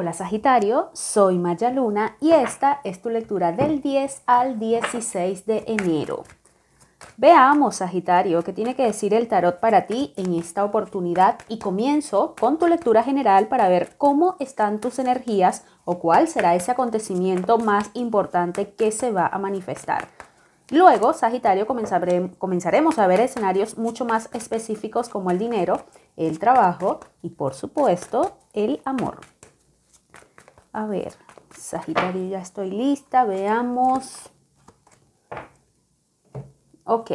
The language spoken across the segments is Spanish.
Hola Sagitario, soy Maya Luna y esta es tu lectura del 10 al 16 de enero. Veamos Sagitario qué tiene que decir el tarot para ti en esta oportunidad y comienzo con tu lectura general para ver cómo están tus energías o cuál será ese acontecimiento más importante que se va a manifestar. Luego, Sagitario, comenzaremos a ver escenarios mucho más específicos como el dinero, el trabajo y por supuesto el amor. A ver, Sagitario, ya estoy lista. Veamos. Ok.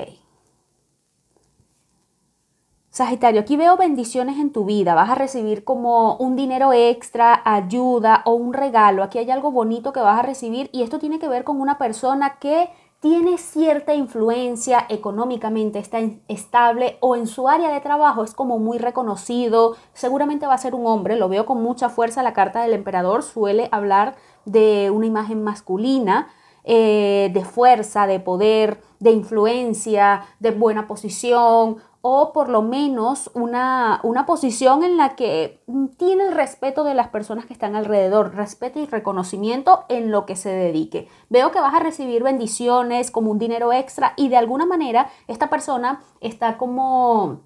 Sagitario, aquí veo bendiciones en tu vida. Vas a recibir como un dinero extra, ayuda o un regalo. Aquí hay algo bonito que vas a recibir y esto tiene que ver con una persona que tiene cierta influencia económicamente, está estable o en su área de trabajo es como muy reconocido, seguramente va a ser un hombre, lo veo con mucha fuerza, la carta del emperador suele hablar de una imagen masculina, eh, de fuerza, de poder, de influencia, de buena posición, o por lo menos una, posición en la que tiene el respeto de las personas que están alrededor, respeto y reconocimiento en lo que se dedique. Veo que vas a recibir bendiciones como un dinero extra y de alguna manera esta persona está como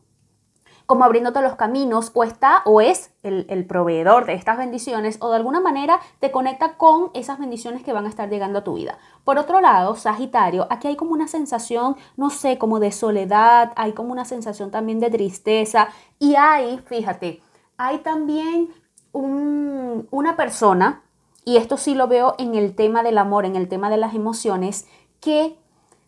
como abriéndote los caminos o está o es el, proveedor de estas bendiciones o de alguna manera te conecta con esas bendiciones que van a estar llegando a tu vida. Por otro lado, Sagitario, aquí hay como una sensación, no sé, como de soledad, hay como una sensación también de tristeza y hay, fíjate, hay también una persona, y esto sí lo veo en el tema del amor, en el tema de las emociones, que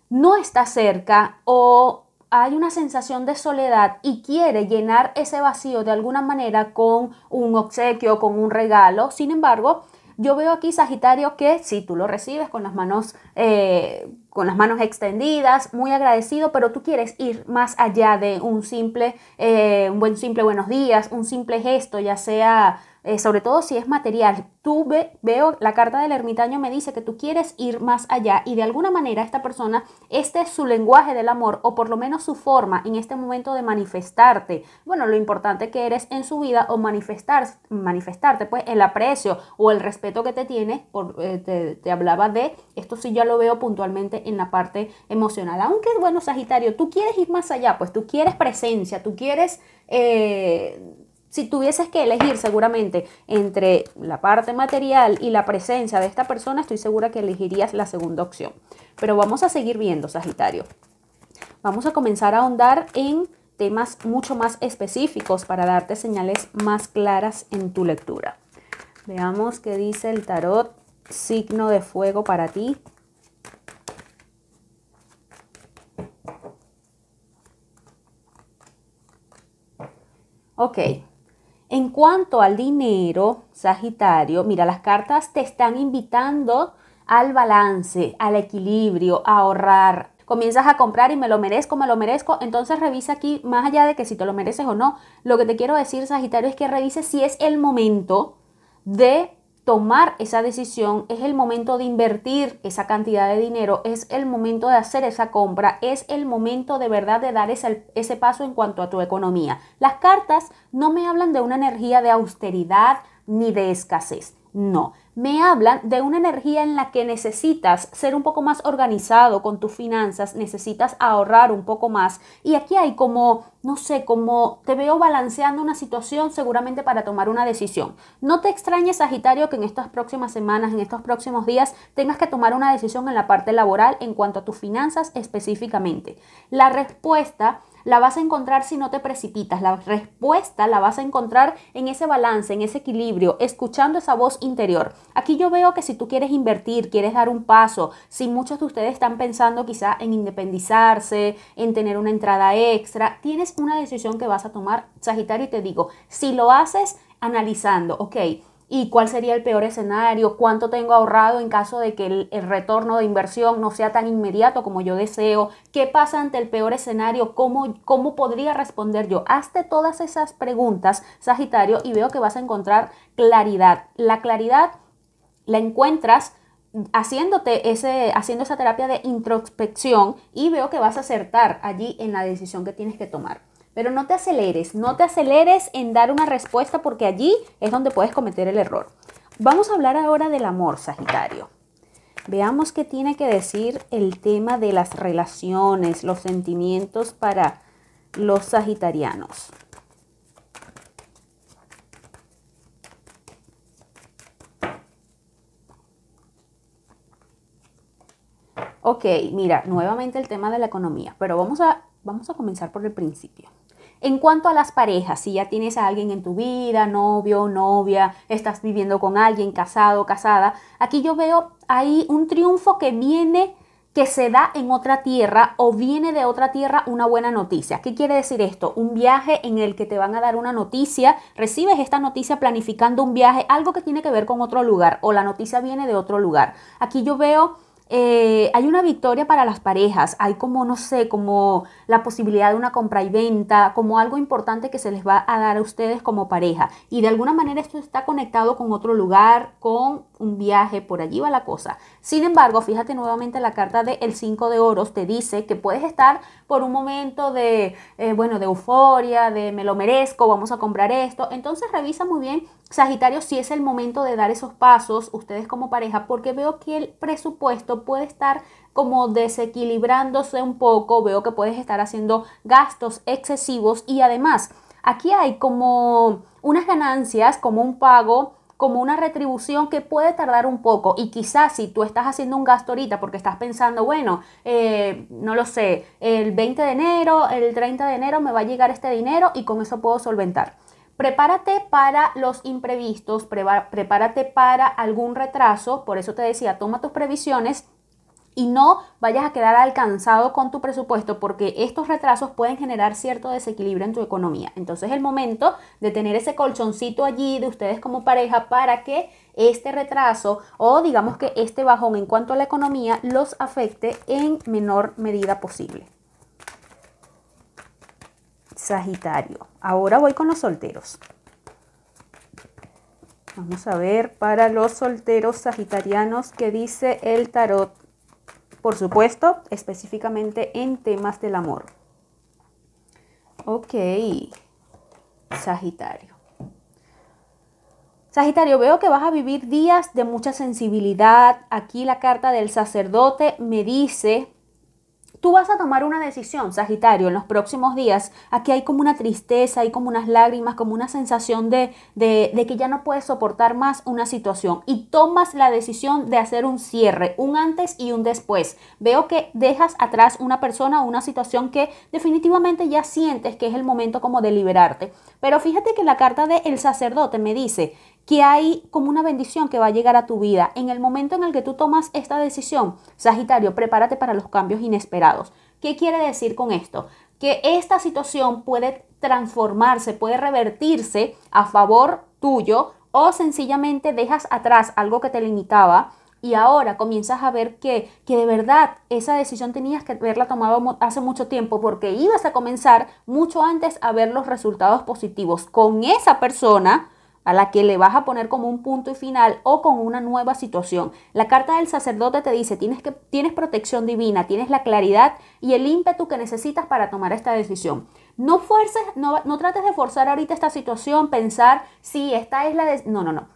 no está cerca o hay una sensación de soledad y quiere llenar ese vacío de alguna manera con un obsequio, con un regalo. Sin embargo, yo veo aquí Sagitario que si tú lo recibes con las manos eh, con las manos extendidas, muy agradecido, pero tú quieres ir más allá de un simple, eh, un buen simple buenos días, un simple gesto, ya sea eh, sobre todo si es material. Tú veo la carta del ermitaño me dice que tú quieres ir más allá y de alguna manera esta persona, este es su lenguaje del amor o por lo menos su forma en este momento de manifestarte. Bueno, lo importante que eres en su vida o manifestar, manifestarte, pues el aprecio o el respeto que te tiene, eh, te, hablaba de, esto sí ya lo veo puntualmente en la parte emocional. Aunque bueno, Sagitario, tú quieres ir más allá, pues tú quieres presencia, tú quieres... Eh, si tuvieses que elegir seguramente entre la parte material y la presencia de esta persona, estoy segura que elegirías la segunda opción. Pero vamos a seguir viendo, Sagitario. Vamos a comenzar a ahondar en temas mucho más específicos para darte señales más claras en tu lectura. Veamos qué dice el tarot, signo de fuego para ti. Ok, en cuanto al dinero, Sagitario, mira, las cartas te están invitando al balance, al equilibrio, a ahorrar. Comienzas a comprar y me lo merezco, me lo merezco. Entonces revisa aquí, más allá de que si te lo mereces o no, lo que te quiero decir, Sagitario, es que revise si es el momento de tomar esa decisión, es el momento de invertir esa cantidad de dinero, es el momento de hacer esa compra, es el momento de verdad de dar ese, paso en cuanto a tu economía. Las cartas no me hablan de una energía de austeridad ni de escasez, no me hablan de una energía en la que necesitas ser un poco más organizado con tus finanzas, necesitas ahorrar un poco más. Y aquí hay como, no sé, como te veo balanceando una situación seguramente para tomar una decisión. No te extrañes, Sagitario, que en estas próximas semanas, en estos próximos días, tengas que tomar una decisión en la parte laboral en cuanto a tus finanzas específicamente. La respuesta la vas a encontrar si no te precipitas, la respuesta la vas a encontrar en ese balance, en ese equilibrio, escuchando esa voz interior. Aquí yo veo que si tú quieres invertir, quieres dar un paso, si muchos de ustedes están pensando quizá en independizarse, en tener una entrada extra, tienes una decisión que vas a tomar, Sagitario, y te digo, si lo haces analizando, ok, y cuál sería el peor escenario, cuánto tengo ahorrado en caso de que el, retorno de inversión no sea tan inmediato como yo deseo, qué pasa ante el peor escenario, cómo, cómo podría responder yo. Hazte todas esas preguntas, Sagitario, y veo que vas a encontrar claridad. La claridad la encuentras haciéndote ese, haciendo esa terapia de introspección y veo que vas a acertar allí en la decisión que tienes que tomar. Pero no te aceleres, no te aceleres en dar una respuesta porque allí es donde puedes cometer el error. Vamos a hablar ahora del amor, Sagitario. Veamos qué tiene que decir el tema de las relaciones, los sentimientos para los sagitarianos. Ok, mira, nuevamente el tema de la economía, pero vamos a, vamos a comenzar por el principio. En cuanto a las parejas, si ya tienes a alguien en tu vida, novio, novia, estás viviendo con alguien, casado, casada, aquí yo veo ahí un triunfo que viene, que se da en otra tierra o viene de otra tierra una buena noticia. ¿Qué quiere decir esto? Un viaje en el que te van a dar una noticia, recibes esta noticia planificando un viaje, algo que tiene que ver con otro lugar o la noticia viene de otro lugar. Aquí yo veo eh, hay una victoria para las parejas, hay como, no sé, como la posibilidad de una compra y venta, como algo importante que se les va a dar a ustedes como pareja. Y de alguna manera esto está conectado con otro lugar, con un viaje, por allí va la cosa. Sin embargo, fíjate nuevamente la carta del el 5 de oros, te dice que puedes estar por un momento de, eh, bueno, de euforia, de me lo merezco, vamos a comprar esto. Entonces revisa muy bien, Sagitario, si es el momento de dar esos pasos, ustedes como pareja, porque veo que el presupuesto puede estar como desequilibrándose un poco, veo que puedes estar haciendo gastos excesivos y además aquí hay como unas ganancias, como un pago como una retribución que puede tardar un poco y quizás si tú estás haciendo un gasto ahorita porque estás pensando, bueno, eh, no lo sé, el 20 de enero, el 30 de enero me va a llegar este dinero y con eso puedo solventar. Prepárate para los imprevistos, prepárate para algún retraso, por eso te decía, toma tus previsiones y no vayas a quedar alcanzado con tu presupuesto porque estos retrasos pueden generar cierto desequilibrio en tu economía. Entonces es el momento de tener ese colchoncito allí de ustedes como pareja para que este retraso o digamos que este bajón en cuanto a la economía los afecte en menor medida posible. Sagitario. Ahora voy con los solteros. Vamos a ver para los solteros sagitarianos que dice el tarot por supuesto, específicamente en temas del amor. Ok, Sagitario. Sagitario, veo que vas a vivir días de mucha sensibilidad. Aquí la carta del sacerdote me dice tú vas a tomar una decisión, Sagitario, en los próximos días, aquí hay como una tristeza, hay como unas lágrimas, como una sensación de, de, que ya no puedes soportar más una situación y tomas la decisión de hacer un cierre, un antes y un después. Veo que dejas atrás una persona o una situación que definitivamente ya sientes que es el momento como de liberarte. Pero fíjate que la carta del el sacerdote me dice, que hay como una bendición que va a llegar a tu vida. En el momento en el que tú tomas esta decisión, Sagitario, prepárate para los cambios inesperados. ¿Qué quiere decir con esto? Que esta situación puede transformarse, puede revertirse a favor tuyo o sencillamente dejas atrás algo que te limitaba y ahora comienzas a ver que, de verdad esa decisión tenías que haberla tomado hace mucho tiempo porque ibas a comenzar mucho antes a ver los resultados positivos con esa persona a la que le vas a poner como un punto y final o con una nueva situación. La carta del sacerdote te dice, tienes, que, tienes protección divina, tienes la claridad y el ímpetu que necesitas para tomar esta decisión. No fuerces, no, trates de forzar ahorita esta situación, pensar, sí, esta es la... De no, no, no.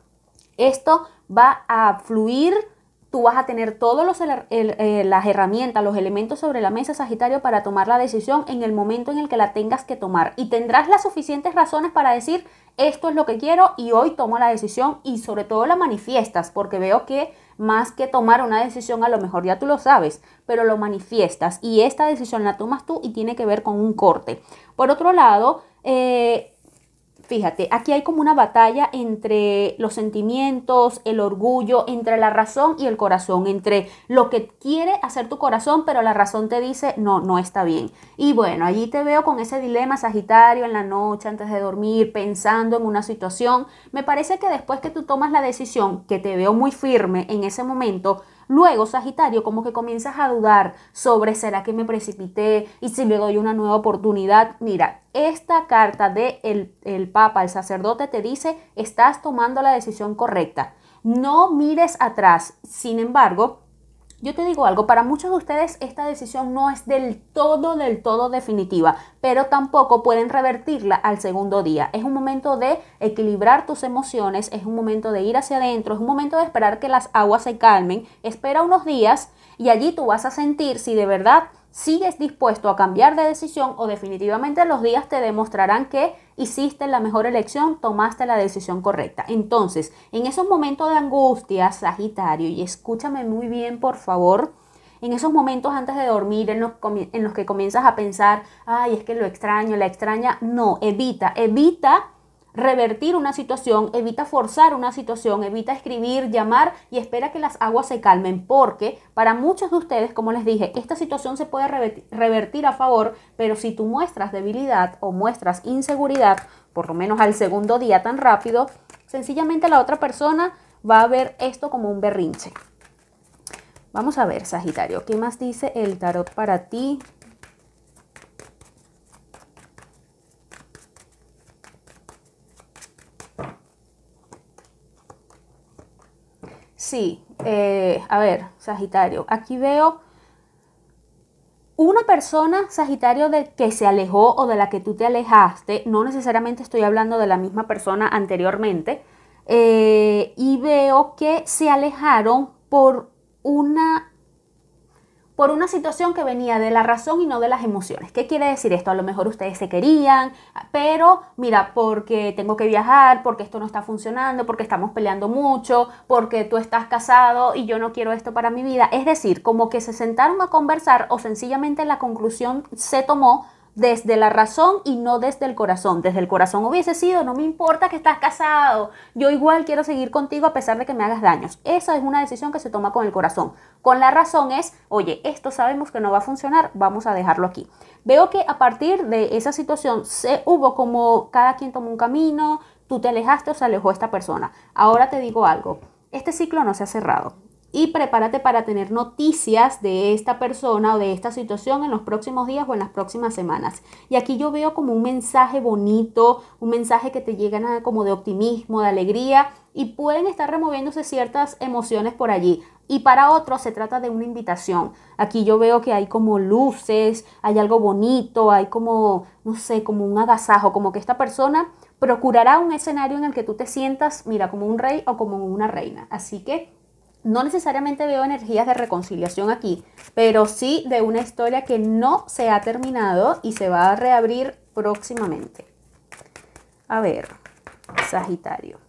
Esto va a fluir tú vas a tener todas eh, las herramientas, los elementos sobre la mesa, Sagitario, para tomar la decisión en el momento en el que la tengas que tomar. Y tendrás las suficientes razones para decir, esto es lo que quiero y hoy tomo la decisión y sobre todo la manifiestas, porque veo que más que tomar una decisión, a lo mejor ya tú lo sabes, pero lo manifiestas y esta decisión la tomas tú y tiene que ver con un corte. Por otro lado, eh, fíjate, aquí hay como una batalla entre los sentimientos, el orgullo, entre la razón y el corazón, entre lo que quiere hacer tu corazón, pero la razón te dice, no, no está bien. Y bueno, allí te veo con ese dilema sagitario en la noche, antes de dormir, pensando en una situación. Me parece que después que tú tomas la decisión, que te veo muy firme en ese momento, Luego, Sagitario, como que comienzas a dudar sobre será que me precipité y si le doy una nueva oportunidad. Mira, esta carta del de el, Papa, el sacerdote, te dice, estás tomando la decisión correcta. No mires atrás. Sin embargo, yo te digo algo, para muchos de ustedes esta decisión no es del todo, del todo definitiva, pero tampoco pueden revertirla al segundo día. Es un momento de equilibrar tus emociones, es un momento de ir hacia adentro, es un momento de esperar que las aguas se calmen, espera unos días y allí tú vas a sentir si de verdad sigues dispuesto a cambiar de decisión o definitivamente los días te demostrarán que hiciste la mejor elección, tomaste la decisión correcta. Entonces, en esos momentos de angustia, Sagitario, y escúchame muy bien, por favor, en esos momentos antes de dormir, en los, que comienzas a pensar, ay, es que lo extraño, la extraña, no, evita, evita revertir una situación, evita forzar una situación, evita escribir, llamar y espera que las aguas se calmen, porque para muchos de ustedes, como les dije, esta situación se puede revertir a favor, pero si tú muestras debilidad o muestras inseguridad, por lo menos al segundo día tan rápido, sencillamente la otra persona va a ver esto como un berrinche. Vamos a ver, Sagitario, ¿qué más dice el tarot para ti? Sí, eh, a ver, Sagitario, aquí veo una persona, Sagitario, de que se alejó o de la que tú te alejaste, no necesariamente estoy hablando de la misma persona anteriormente, eh, y veo que se alejaron por una por una situación que venía de la razón y no de las emociones. ¿Qué quiere decir esto? A lo mejor ustedes se querían, pero mira, porque tengo que viajar, porque esto no está funcionando, porque estamos peleando mucho, porque tú estás casado y yo no quiero esto para mi vida. Es decir, como que se sentaron a conversar o sencillamente la conclusión se tomó desde la razón y no desde el corazón. Desde el corazón hubiese sido, no me importa que estás casado, yo igual quiero seguir contigo a pesar de que me hagas daños. Esa es una decisión que se toma con el corazón. Con la razón es, oye, esto sabemos que no va a funcionar, vamos a dejarlo aquí. Veo que a partir de esa situación se hubo como cada quien tomó un camino, tú te alejaste o se alejó esta persona. Ahora te digo algo, este ciclo no se ha cerrado y prepárate para tener noticias de esta persona o de esta situación en los próximos días o en las próximas semanas. Y aquí yo veo como un mensaje bonito, un mensaje que te llega como de optimismo, de alegría y pueden estar removiéndose ciertas emociones por allí. Y para otros se trata de una invitación. Aquí yo veo que hay como luces, hay algo bonito, hay como, no sé, como un agasajo, como que esta persona procurará un escenario en el que tú te sientas, mira, como un rey o como una reina. Así que no necesariamente veo energías de reconciliación aquí, pero sí de una historia que no se ha terminado y se va a reabrir próximamente. A ver, Sagitario.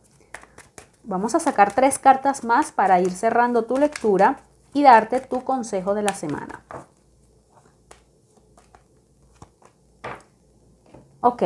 Vamos a sacar tres cartas más para ir cerrando tu lectura y darte tu consejo de la semana. Ok,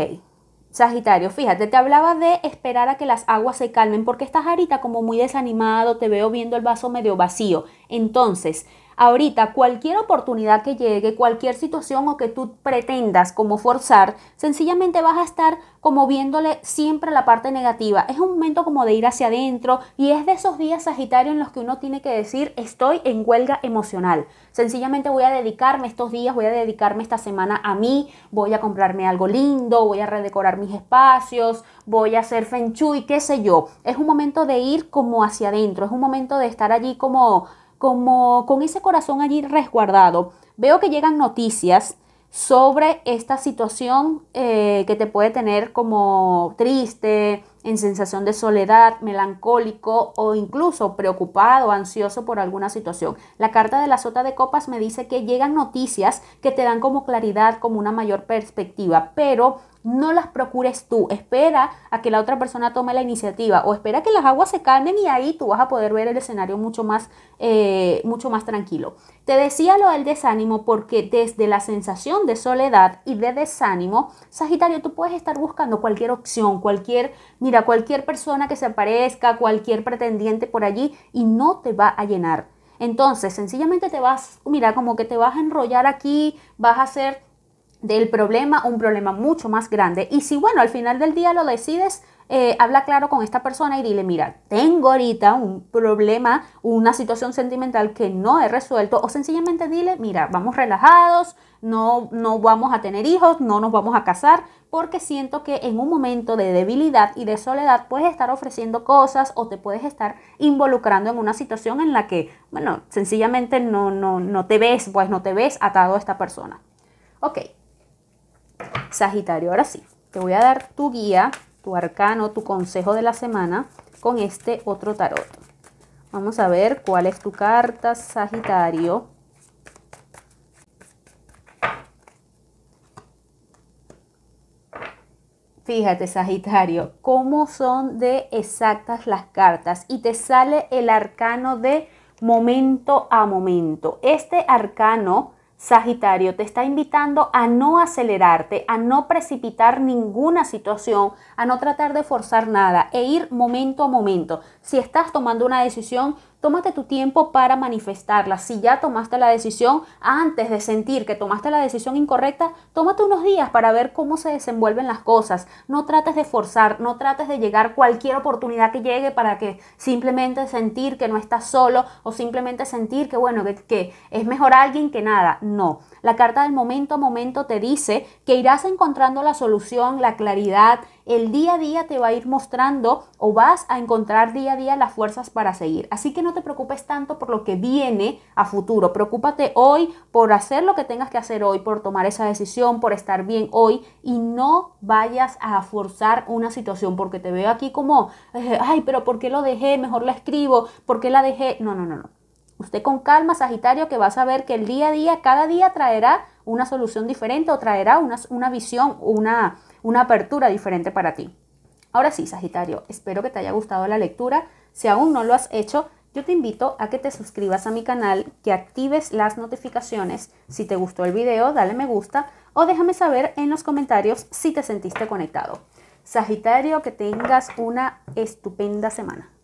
Sagitario, fíjate, te hablaba de esperar a que las aguas se calmen porque estás ahorita como muy desanimado, te veo viendo el vaso medio vacío. Entonces, Ahorita, cualquier oportunidad que llegue, cualquier situación o que tú pretendas como forzar, sencillamente vas a estar como viéndole siempre la parte negativa. Es un momento como de ir hacia adentro y es de esos días Sagitario en los que uno tiene que decir, estoy en huelga emocional. Sencillamente voy a dedicarme estos días, voy a dedicarme esta semana a mí, voy a comprarme algo lindo, voy a redecorar mis espacios, voy a hacer feng shui, qué sé yo. Es un momento de ir como hacia adentro, es un momento de estar allí como como con ese corazón allí resguardado. Veo que llegan noticias sobre esta situación eh, que te puede tener como triste, en sensación de soledad, melancólico o incluso preocupado, ansioso por alguna situación. La carta de la sota de copas me dice que llegan noticias que te dan como claridad, como una mayor perspectiva, pero no las procures tú. Espera a que la otra persona tome la iniciativa o espera que las aguas se calmen y ahí tú vas a poder ver el escenario mucho más, eh, mucho más tranquilo. Te decía lo del desánimo porque desde la sensación de soledad y de desánimo, Sagitario, tú puedes estar buscando cualquier opción, cualquier, mira, cualquier persona que se aparezca, cualquier pretendiente por allí y no te va a llenar. Entonces, sencillamente te vas, mira, como que te vas a enrollar aquí, vas a hacer del problema un problema mucho más grande. Y si, bueno, al final del día lo decides, eh, habla claro con esta persona y dile, mira, tengo ahorita un problema, una situación sentimental que no he resuelto, o sencillamente dile, mira, vamos relajados, no, no vamos a tener hijos, no nos vamos a casar, porque siento que en un momento de debilidad y de soledad puedes estar ofreciendo cosas o te puedes estar involucrando en una situación en la que, bueno, sencillamente no, no, no te ves, pues no te ves atado a esta persona. Ok, Sagitario, ahora sí, te voy a dar tu guía tu arcano, tu consejo de la semana con este otro tarot. Vamos a ver cuál es tu carta, Sagitario. Fíjate, Sagitario, cómo son de exactas las cartas y te sale el arcano de momento a momento. Este arcano Sagitario te está invitando a no acelerarte, a no precipitar ninguna situación, a no tratar de forzar nada e ir momento a momento. Si estás tomando una decisión, Tómate tu tiempo para manifestarla. Si ya tomaste la decisión, antes de sentir que tomaste la decisión incorrecta, tómate unos días para ver cómo se desenvuelven las cosas. No trates de forzar, no trates de llegar cualquier oportunidad que llegue para que simplemente sentir que no estás solo o simplemente sentir que, bueno, que es mejor alguien que nada. No. La carta del momento a momento te dice que irás encontrando la solución, la claridad, el día a día te va a ir mostrando o vas a encontrar día a día las fuerzas para seguir. Así que no te preocupes tanto por lo que viene a futuro. Preocúpate hoy por hacer lo que tengas que hacer hoy, por tomar esa decisión, por estar bien hoy y no vayas a forzar una situación porque te veo aquí como, eh, ay, pero ¿por qué lo dejé? Mejor la escribo, ¿por qué la dejé? No, no, no, no. Usted con calma, Sagitario, que vas a ver que el día a día, cada día traerá una solución diferente o traerá una, una visión, una, una apertura diferente para ti. Ahora sí, Sagitario, espero que te haya gustado la lectura. Si aún no lo has hecho, yo te invito a que te suscribas a mi canal, que actives las notificaciones. Si te gustó el video, dale me gusta o déjame saber en los comentarios si te sentiste conectado. Sagitario, que tengas una estupenda semana.